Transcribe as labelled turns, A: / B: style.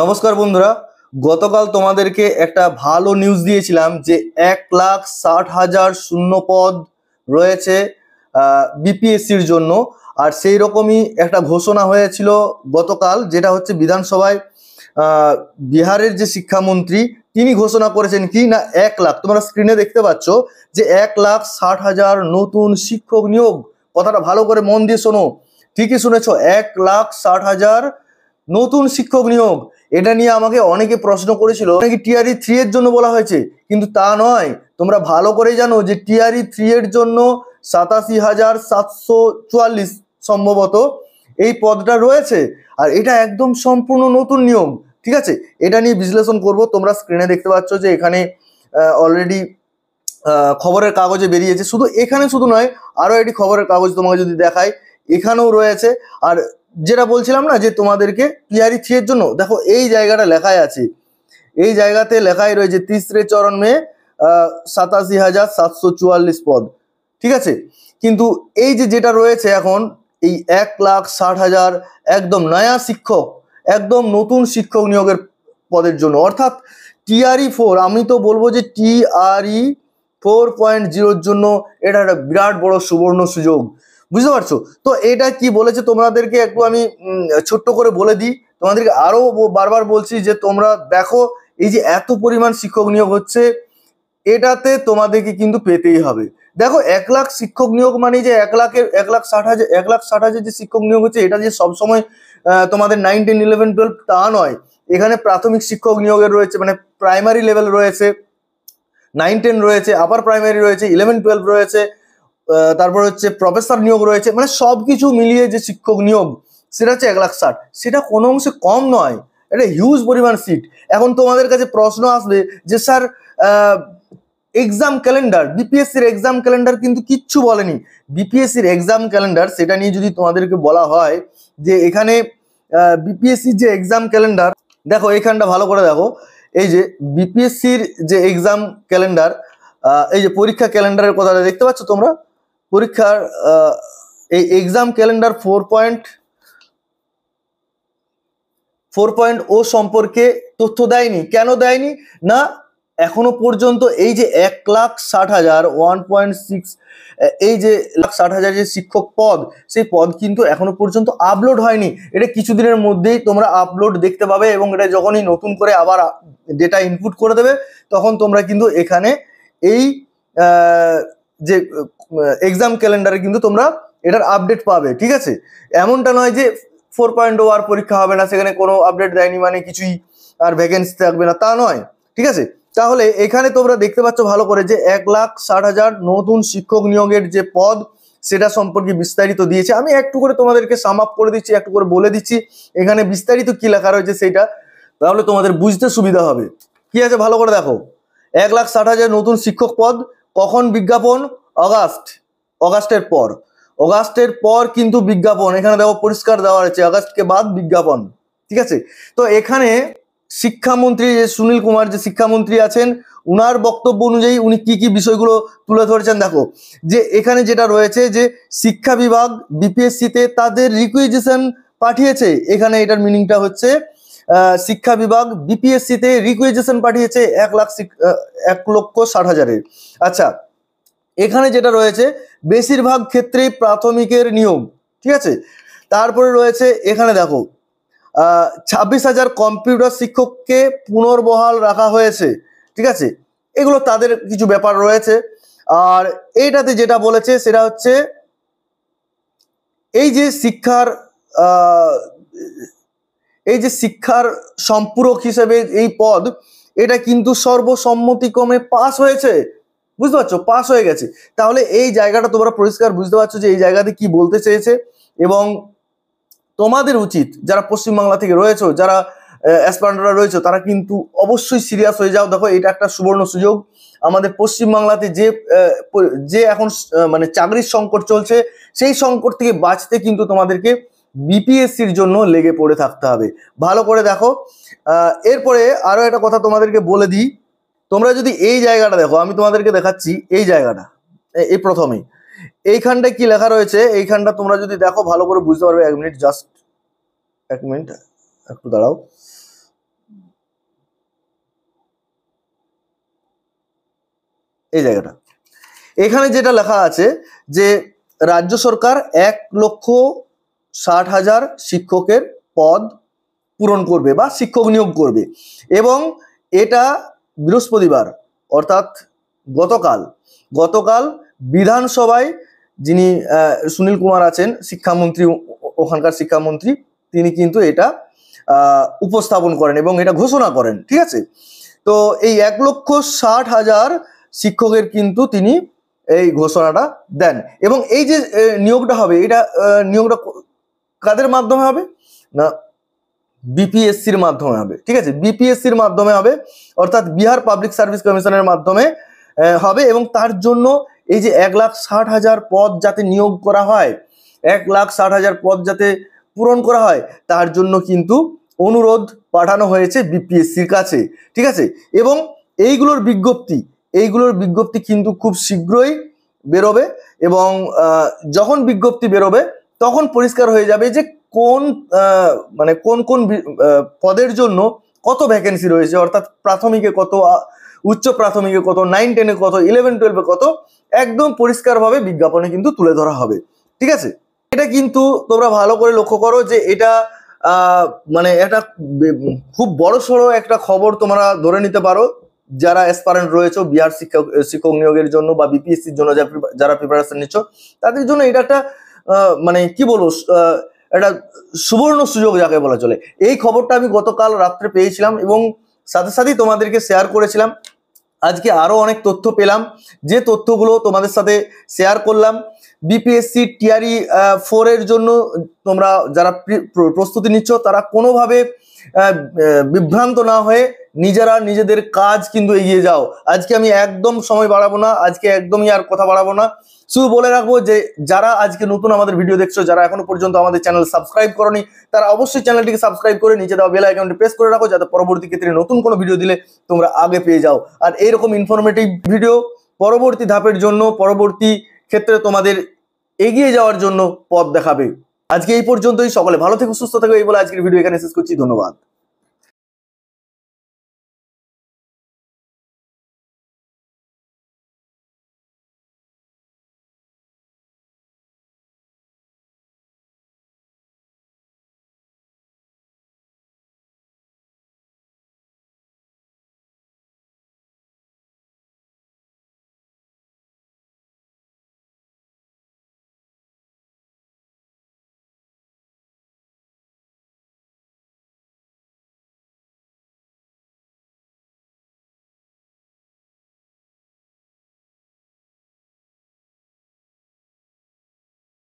A: নমস্কার বন্ধুরা গতকাল তোমাদেরকে একটা ভালো নিউজ দিয়েছিলাম যে এক লাখ ষাট হাজার শূন্য পদ রয়েছে বিপিএসসির জন্য আর সেই রকমই একটা ঘোষণা হয়েছিল গতকাল যেটা হচ্ছে বিধানসভায় বিহারের যে শিক্ষামন্ত্রী তিনি ঘোষণা করেছেন কি না এক লাখ তোমরা স্ক্রিনে দেখতে পাচ্ছ যে এক লাখ ষাট হাজার নতুন শিক্ষক নিয়োগ কথাটা ভালো করে মন দিয়ে শোনো ঠিকই শুনেছ এক লাখ ষাট হাজার নতুন শিক্ষক নিয়োগ এটা নিয়ে আমাকে অনেকে প্রশ্ন করেছিল নাকি টিআরই থ্রি e এর জন্য বলা হয়েছে কিন্তু তা নয় তোমরা ভালো করে জানো যে টিআরই থ্রি e এর জন্য সাতাশি হাজার সাতশো চুয়াল্লিশ সম্ভবত এই পদটা রয়েছে আর এটা একদম সম্পূর্ণ নতুন নিয়ম ঠিক আছে এটা নিয়ে বিশ্লেষণ করব তোমরা স্ক্রিনে দেখতে পাচ্ছ যে এখানে অলরেডি খবরের কাগজে বেরিয়েছে শুধু এখানে শুধু নয় আরও একটি খবরের কাগজ তোমাকে যদি দেখায় এখানেও রয়েছে আর যেটা বলছিলাম না যে তোমাদেরকে পিহারি থ্রি এর জন্য দেখো এই জায়গাটা লেখাই আছে এই জায়গাতে লেখাই রয়েছে তিসরে চরণ মেয়ে সাতাশি হাজার সাতশো চুয়াল্লিশ পদ ঠিক আছে কিন্তু এই যে যেটা রয়েছে এখন এই এক লাখ ষাট হাজার একদম নয়া শিক্ষক একদম নতুন শিক্ষক নিয়োগের পদের জন্য অর্থাৎ টিআরই ফোর আমি তো বলবো যে টিআরই ফোর পয়েন্ট জিরোর জন্য এটা একটা বিরাট বড় সুবর্ণ সুযোগ বুঝতে পারছো তো এটা কি বলেছে তোমাদেরকে একটু আমি ছোট্ট করে বলে দিই তোমাদেরকে আরও বারবার বলছি যে তোমরা দেখো এই যে এত পরিমাণ শিক্ষক নিয়োগ হচ্ছে এটাতে তোমাদেরকে কিন্তু পেতেই হবে দেখো এক লাখ শিক্ষক নিয়োগ মানে যে এক লাখের এক লাখ ষাট হাজার এক লাখ ষাট হাজার যে শিক্ষক নিয়োগ হচ্ছে এটা যে সবসময় তোমাদের নাইন টেন ইলেভেন টুয়েলভ তা নয় এখানে প্রাথমিক শিক্ষক নিয়োগের রয়েছে মানে প্রাইমারি লেভেল রয়েছে নাইন টেন রয়েছে আপার প্রাইমারি রয়েছে ইলেভেন টুয়েলভ রয়েছে তারপর হচ্ছে প্রফেসর নিয়োগ রয়েছে মানে সব কিছু মিলিয়ে যে শিক্ষক নিয়োগ সেটা হচ্ছে এক লাখ ষাট সেটা কোনো অংশে কম নয় এটা হিউজ পরিমাণ সিট এখন তোমাদের কাছে প্রশ্ন আসবে যে স্যার এক্সাম ক্যালেন্ডার বিপিএসসির এক্সাম ক্যালেন্ডার কিন্তু কিচ্ছু বলেনি বিপিএসসির এক্সাম ক্যালেন্ডার সেটা নিয়ে যদি তোমাদেরকে বলা হয় যে এখানে বিপিএসসির যে এক্সাম ক্যালেন্ডার দেখো এখানটা ভালো করে দেখো এই যে বিপিএসসির যে এক্সাম ক্যালেন্ডার এই যে পরীক্ষা ক্যালেন্ডারের কথাটা দেখতে পাচ্ছ তোমরা পরীক্ষার এই exam calendar four point four point ও সম্পর্কে তথ্য দেয়নি কেন দেয়নি না এখনো পর্যন্ত এই যে এক লাখ ষাট হাজার ওয়ান পয়েন্ট সিক্স এই যে লাখ ষাট হাজার যে শিক্ষক পদ সেই পদ কিন্তু এখনো পর্যন্ত আপলোড হয়নি এটা কিছুদিনের মধ্যেই তোমরা আপলোড দেখতে পাবে এবং এটা যখনই নতুন করে আবার ডেটা ইনপুট করে দেবে তখন তোমরা কিন্তু এখানে এই যে এক্সাম ক্যালেন্ডারে কিন্তু তোমরা এটার আপডেট পাবে ঠিক আছে এমনটা নয় যে ফোর পয়েন্ট ও আর পরীক্ষা হবে না সেখানে কোনো আপডেট দেয়নি মানে কিছুই আর ভ্যাকেন্সি থাকবে না তা নয় ঠিক আছে তাহলে এখানে তোমরা দেখতে পাচ্ছ ভালো করে যে এক লাখ ষাট হাজার নতুন শিক্ষক নিয়োগের যে পদ সেটা সম্পর্কে বিস্তারিত দিয়েছে আমি একটু করে তোমাদেরকে সাম আপ করে দিচ্ছি একটু করে বলে দিচ্ছি এখানে বিস্তারিত কি লেখা রয়েছে সেটা তাহলে তোমাদের বুঝতে সুবিধা হবে কি আছে ভালো করে দেখো এক লাখ ষাট হাজার নতুন শিক্ষক পদ কখন বিজ্ঞাপন অগাস্ট অগাস্টের পর অগাস্টের পর কিন্তু বিজ্ঞাপন এখানে দেওয়া পরিষ্কার দেওয়া রয়েছে অগাস্টকে বাদ বিজ্ঞাপন ঠিক আছে তো এখানে শিক্ষামন্ত্রী যে সুনীল কুমার যে শিক্ষামন্ত্রী আছেন উনার বক্তব্য অনুযায়ী উনি কি কি বিষয়গুলো তুলে ধরেছেন দেখো যে এখানে যেটা রয়েছে যে শিক্ষা বিভাগ বিপিএসসিতে তাদের রিকুইজিশন পাঠিয়েছে এখানে এটার মিনিংটা হচ্ছে শিক্ষা বিভাগ বিপিএসসিতে রিকুয়েজেশন পাঠিয়েছে এক লাখ এক লক্ষ ষাট হাজারের আচ্ছা এখানে যেটা রয়েছে বেশিরভাগ ক্ষেত্রেই প্রাথমিকের নিয়ম ঠিক আছে তারপরে রয়েছে এখানে দেখো ছাব্বিশ হাজার কম্পিউটার শিক্ষককে পুনর্বহাল রাখা হয়েছে ঠিক আছে এগুলো তাদের কিছু ব্যাপার রয়েছে আর এইটাতে যেটা বলেছে সেটা হচ্ছে এই যে শিক্ষার এই যে শিক্ষার সম্পূরক হিসেবে এই পদ এটা কিন্তু সর্বসম্মতিক্রমে পাস হয়েছে বুঝতে পারছো পাস হয়ে গেছে তাহলে এই জায়গাটা তোমরা পরিষ্কার বুঝতে পারছো যে এই জায়গাতে কি বলতে চেয়েছে এবং তোমাদের উচিত যারা পশ্চিমবাংলা থেকে রয়েছে যারা অ্যাসপান্ডাররা রয়েছে তারা কিন্তু অবশ্যই সিরিয়াস হয়ে যাও দেখো এটা একটা সুবর্ণ সুযোগ আমাদের পশ্চিমবাংলাতে যে যে এখন মানে চাকরির সংকট চলছে সেই সংকট থেকে বাঁচতে কিন্তু তোমাদেরকে বিপিএসসির জন্য লেগে পড়ে থাকতে হবে ভালো করে দেখো এরপরে আরও একটা কথা তোমাদেরকে বলে দিই তোমরা যদি এই জায়গাটা দেখো আমি তোমাদেরকে দেখাচ্ছি এই জায়গাটা এই প্রথমেই এইখানটায় কি লেখা রয়েছে এইখানটা তোমরা যদি দেখো ভালো করে বুঝতে পারবে এক মিনিট জাস্ট এক মিনিট একটু দাঁড়াও এই জায়গাটা এখানে যেটা লেখা আছে যে রাজ্য সরকার এক লক্ষ ষাট হাজার শিক্ষকের পদ পূরণ করবে বা শিক্ষক নিয়োগ করবে এবং এটা বৃহস্পতিবার অর্থাৎ গতকাল গতকাল বিধানসভায় যিনি সুনীল কুমার আছেন শিক্ষামন্ত্রী ওখানকার শিক্ষামন্ত্রী তিনি কিন্তু এটা উপস্থাপন করেন এবং এটা ঘোষণা করেন ঠিক আছে তো এই এক লক্ষ ষাট হাজার শিক্ষকের কিন্তু তিনি এই ঘোষণাটা দেন এবং এই যে নিয়োগটা হবে এটা নিয়োগটা কাদের মাধ্যমে হবে না বিপিএসসির মাধ্যমে হবে ঠিক আছে বিপিএসসির মাধ্যমে হবে অর্থাৎ বিহার পাবলিক সার্ভিস কমিশনের মাধ্যমে হবে এবং তার জন্য এই যে এক লাখ ষাট হাজার পদ যাতে নিয়োগ করা হয় এক লাখ ষাট হাজার পদ যাতে পূরণ করা হয় তার জন্য কিন্তু অনুরোধ পাঠানো হয়েছে বিপিএসসির কাছে ঠিক আছে এবং এইগুলোর বিজ্ঞপ্তি এইগুলোর বিজ্ঞপ্তি কিন্তু খুব শীঘ্রই বেরোবে এবং যখন বিজ্ঞপ্তি বেরোবে তখন পরিষ্কার হয়ে যাবে যে কোন মানে কোন কোন পদের জন্য কত ভ্যাকেন্সি রয়েছে অর্থাৎ প্রাথমিকে কত উচ্চ প্রাথমিকে কত নাইন টেনে কত ইলেভেন টুয়েলভে কত একদম পরিষ্কারভাবে বিজ্ঞাপনে কিন্তু তুলে ধরা হবে ঠিক আছে এটা কিন্তু তোমরা ভালো করে লক্ষ্য করো যে এটা মানে এটা খুব বড় সড়ো একটা খবর তোমরা ধরে নিতে পারো যারা অ্যাসপারেন্ট রয়েছে বিহার শিক্ষক শিক্ষক নিয়োগের জন্য বা বিপিএসসির জন্য যারা প্রিপারেশন নিচ্ছ তাদের জন্য এটা একটা মানে কি বলবো এটা সুবর্ণ সুযোগ যাকে বলা চলে এই খবরটা আমি গতকাল রাত্রে পেয়েছিলাম এবং সাথে সাথেই তোমাদেরকে শেয়ার করেছিলাম আজকে আরও অনেক তথ্য পেলাম যে তথ্যগুলো তোমাদের সাথে শেয়ার করলাম বিপিএসসি টিআরই ফোরের জন্য তোমরা যারা প্রস্তুতি নিচ্ছ তারা কোনোভাবে বিভ্রান্ত না হয়ে নিজেরা নিজেদের কাজ কিন্তু এগিয়ে যাও আজকে আমি একদম সময় বাড়াবো না আজকে একদমই আর কথা বাড়াবো না শুধু বলে রাখবো যে যারা আজকে নতুন আমাদের ভিডিও দেখছো যারা এখনো পর্যন্ত আমাদের চ্যানেল সাবস্ক্রাইব করনি তারা অবশ্যই চ্যানেলটিকে সাবস্ক্রাইব করে নিচে দেওয়া বেল আইকনটি প্রেস করে রাখো যাতে পরবর্তী ক্ষেত্রে নতুন কোনো ভিডিও দিলে তোমরা আগে পেয়ে যাও আর এইরকম ইনফরমেটিভ ভিডিও পরবর্তী ধাপের জন্য পরবর্তী ক্ষেত্রে তোমাদের এগিয়ে যাওয়ার জন্য পথ দেখাবে আজকে এই পর্যন্তই সকলে ভালো থেকে সুস্থ থাকবে এই বলে আজকের ভিডিও এখানে শেষ করছি ধন্যবাদ